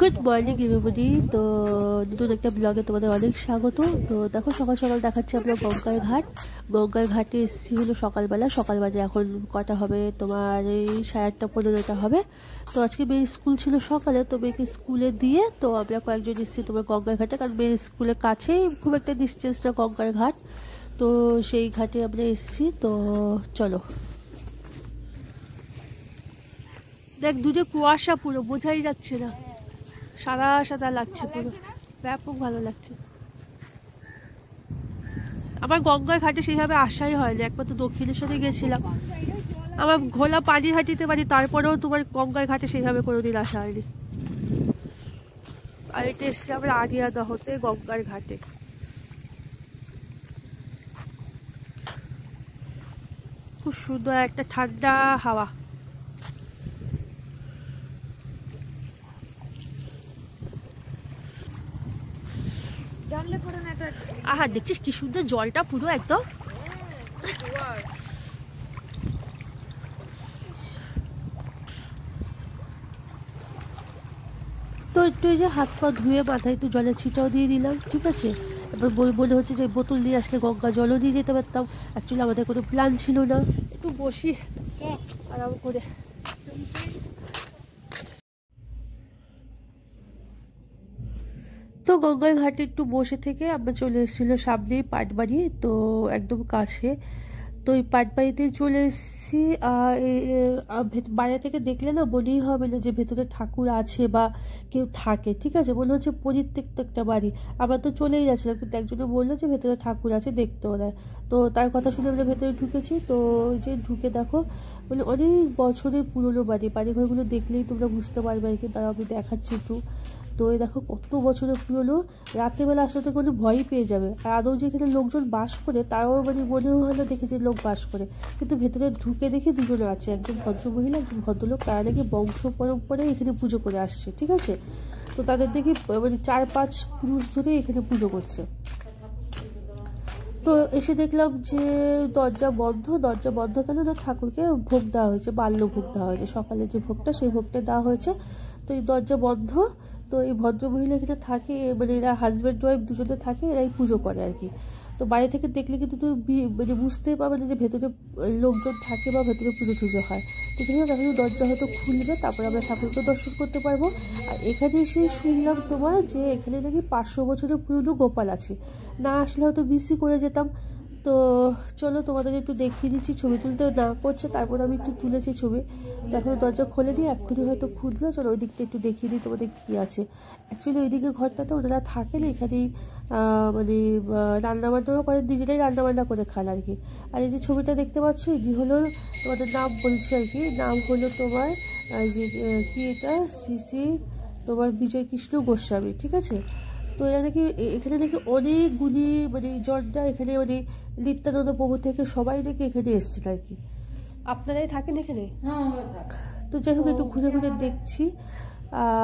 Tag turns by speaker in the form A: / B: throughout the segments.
A: Good morning everybody তো নতুন একটা ব্লগে তোমাদের অনেক স্বাগত তো দেখো সকাল সকাল দেখাচ্ছি আমরা গঙ্গার ঘাট গঙ্গার ঘাটে এসেছি হলো সকালবেলা সকালবেলা এখন কটা হবে তোমার এই সাড়ে আটটা পনেরোটা হবে তো আজকে মেয়ে স্কুল ছিল সকালে তো মেয়েকে স্কুলে দিয়ে তো আমরা কয়েকজন এসেছি তোমার গঙ্গার ঘাটে কারণ মেয়ের স্কুলের কাছেই খুব একটা ডিস্টেন্সটা গঙ্গার ঘাট তো সেই ঘাটে আমরা এসেছি তো চলো দেখ দুধে কুয়াশা পুরো বোঝাই যাচ্ছে না সাদা সাদা লাগছে পুরো ব্যাপক ভালো লাগছে আমার গঙ্গার ঘাটে সেইভাবে আসাই হয়নি একমাত্র দক্ষিণেশ্বরে গেছিলাম আমার ঘোলা পানি হাঁটিতে পারি তারপরেও তোমার গঙ্গার ঘাটে সেইভাবে কোনোদিন আসা হয়নি আর এটা এসছে আমরা আড়িয়াদহতে গঙ্গার ঘাটে খুব সুন্দর একটা ঠান্ডা হাওয়া আহা দেখছিস কি সুন্দর জলটা পুরো একদম তো একটু এই যে হাত পা ধুয়ে মাথায় একটু জলের ছিটাও দিয়ে দিলাম ঠিক আছে এবার বই বলে হচ্ছে যে বোতল দিয়ে আসলে গঙ্গা জলও দিয়ে যেতে পারতাম অ্যাকচুয়ালি আমাদের কোনো প্ল্যান ছিল না একটু বসি আরাম করে তো গঙ্গার ঘাটে একটু বসে থেকে আমরা চলে এসেছিলো সামনেই বাড়ি তো একদম কাছে তো পাট পাটবাড়িতে চলে এসেছি বাইরে থেকে দেখলে না মনেই হবে না যে ভেতরে ঠাকুর আছে বা কেউ থাকে ঠিক আছে মনে হচ্ছে পরিত্যক্ত একটা বাড়ি আমরা তো চলেই যাচ্ছিলাম কিন্তু একজনে বললো যে ভেতরে ঠাকুর আছে দেখতে ওরা তো তার কথা শুনে আমরা ভেতরে ঢুকেছি তো ওই যে ঢুকে দেখো বলে অনেক বছরের পুরনো বাড়ি বাড়ি ঘরগুলো দেখলেই তোমরা বুঝতে পারবে আর কি তারা আমি দেখাচ্ছি একটু তো এই দেখো কত বছরের পুরনো রাত্রেবেলা আসলে কোনো ভয়ই পেয়ে যাবে আর আদৌ যেখানে লোকজন বাস করে তারাও মানে হয় হলো দেখে যে লোক বাস করে কিন্তু ভেতরে ঢুকে দেখে দুজনে আছে একজন ভদ্রমহিলা একজন ভদ্রলোক তারা নাকি বংশ পরম্পরায় এখানে পুজো করে আসছে ঠিক আছে তো তাদের দেখি মানে চার পাঁচ পুরুষ ধরে এখানে পুজো করছে তো এসে দেখলাম যে দরজা বন্ধ দরজা বন্ধ কেন না ঠাকুরকে ভোগ দেওয়া হয়েছে বাল্য ভোগ দেওয়া হয়েছে সকালে যে ভোগটা সেই ভোগটা দেওয়া হয়েছে তো এই দরজা বন্ধ তো এই ভদ্রমহিলা এখানে থাকে মানে এরা হাজব্যান্ড ওয়াইফ দুজনে থাকে এরাই পুজো করে আর কি তো বাইরে থেকে দেখলে কিন্তু তুই যে মানে বুঝতেই পারবে যে ভেতরে লোকজন থাকে বা ভেতরে পুজো টুজো হয় তো যাই দেখা এখন দরজা হয়তো খুলবে তারপরে আমরা ঠাকুরকে দর্শন করতে পারবো আর এখানে এসে শুনলাম তোমার যে এখানে নাকি পাঁচশো বছরের পুরনো গোপাল আছে না আসলে হয়তো বিসি করে যেতাম তো চলো তোমাদের একটু দেখিয়ে দিচ্ছি ছবি তুলতে না করছে তারপর আমি একটু তুলেছি ছবি তো এখন দরজা খোলে দিই এখনই হয়তো খুঁজবে চলো ওই দিকটা একটু দেখিয়ে দিই তোমাদের কী আছে অ্যাকচুয়ালি ওই ঘরটা ঘরটাতে ওনারা থাকেন এখানেই মানে রান্নাবান্নাও করে নিজেরাই রান্নাবান্না করে খান আর কি আর এই যে ছবিটা দেখতে পাচ্ছ এটি হলো তোমাদের নাম বলছে আর কি নাম হলো তোমার যে কি এটা সিসি তোমার বিজয় কৃষ্ণ গোস্বামী ঠিক আছে তো এরা নাকি এখানে নাকি অনেকগুলি মানে জনরা এখানে মানে নিত্যানন্দ প্রভু থেকে সবাই নাকি এখানে এসেছিল আর কি আপনারাই থাকেন এখানে হ্যাঁ, তো যাই হোক একটু ঘুরে ঘুরে দেখছি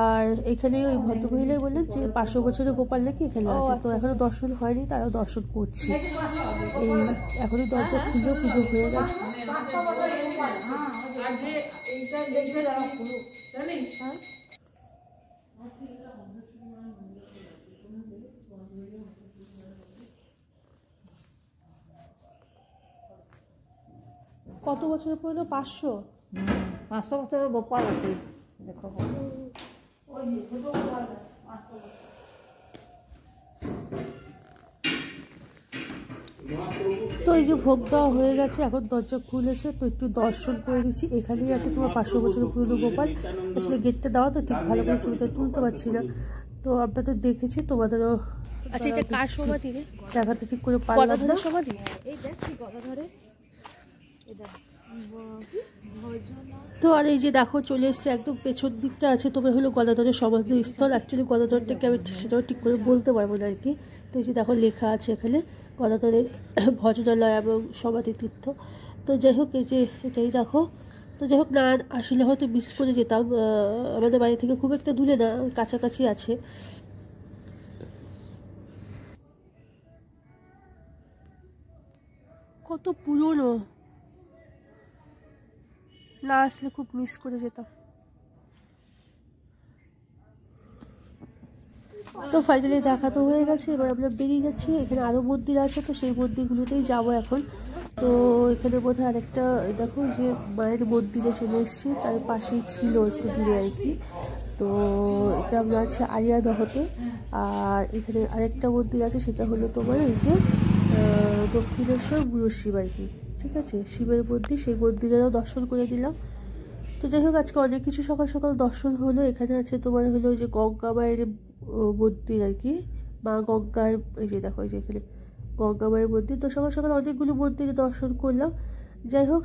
A: আর এখানে ওই ভদ্রমহিলাই বললেন যে পাঁচশো বছরের গোপাল নাকি এখানে আছে তো আচ্ছা। এখনো দর্শন হয়নি তারাও দর্শন করছে এই এখনই দরজা খুলে পুজো হয়ে হ্যাঁ, গেছে হ্যাঁ, আর যে এইটা দেখবে তারা কত বছর পড়লো পাঁচশো পাঁচশো বছরের গোপাল আছে দেখো তো এই যে ভোগ দেওয়া হয়ে গেছে এখন দরজা খুলেছে তো একটু দর্শন করে দিচ্ছি এখানেই আছে তোমার পাঁচশো বছরের পুরনো গোপাল আসলে গেটটা দেওয়া তো ঠিক ভালো করে ছবিটা তুলতে পারছি না তো আপনাদের তো দেখেছি তোমাদেরও
B: আচ্ছা এটা কার সমাধি রে
A: দেখাতে ঠিক করে পারলাম না সমাধি হ্যাঁ, এই দেখছি গলা ধরে তো আর এই যে দেখো চলে এসছে একদম পেছন দিকটা আছে তবে হলো গদাধরের সমাজের স্থল অ্যাকচুয়ালি গদাধরটাকে আমি সেটাও ঠিক করে বলতে পারবো না আর কি তো এই যে দেখো লেখা আছে এখানে গদাধরের ভজনালয় এবং সমাধি তীর্থ তো যাই হোক এই যে এটাই দেখো তো যাই হোক না আসলে হয়তো মিস করে যেতাম আমাদের বাড়ি থেকে খুব একটা দূরে না কাছাকাছি আছে কত পুরনো না আসলে খুব মিস করে যেতাম তো ফাইনালি দেখা তো হয়ে গেছে এবার আমরা বেরিয়ে যাচ্ছি এখানে আরও মন্দির আছে তো সেই মন্দিরগুলোতেই যাব এখন তো এখানে বোধ হয় আরেকটা দেখো যে মায়ের মন্দিরে চলে এসেছি তার পাশেই ছিল একটু দূরে আর কি তো এটা আমরা আছে আরিয়াদহতে আর এখানে আরেকটা মন্দির আছে সেটা হলো তোমার এই যে দক্ষিণেশ্বর বুড়ো আর কি ঠিক আছে শিবের মন্দির সেই মন্দিরেরও দর্শন করে দিলাম তো যাই হোক আজকে অনেক কিছু সকাল সকাল দর্শন হলো এখানে আছে তোমার হলো ওই যে গঙ্গা মায়ের মন্দির আর কি মা গঙ্গার এই যে দেখো এই যে এখানে গঙ্গা মায়ের মন্দির তো সকাল সকাল অনেকগুলো মন্দিরে দর্শন করলাম যাই হোক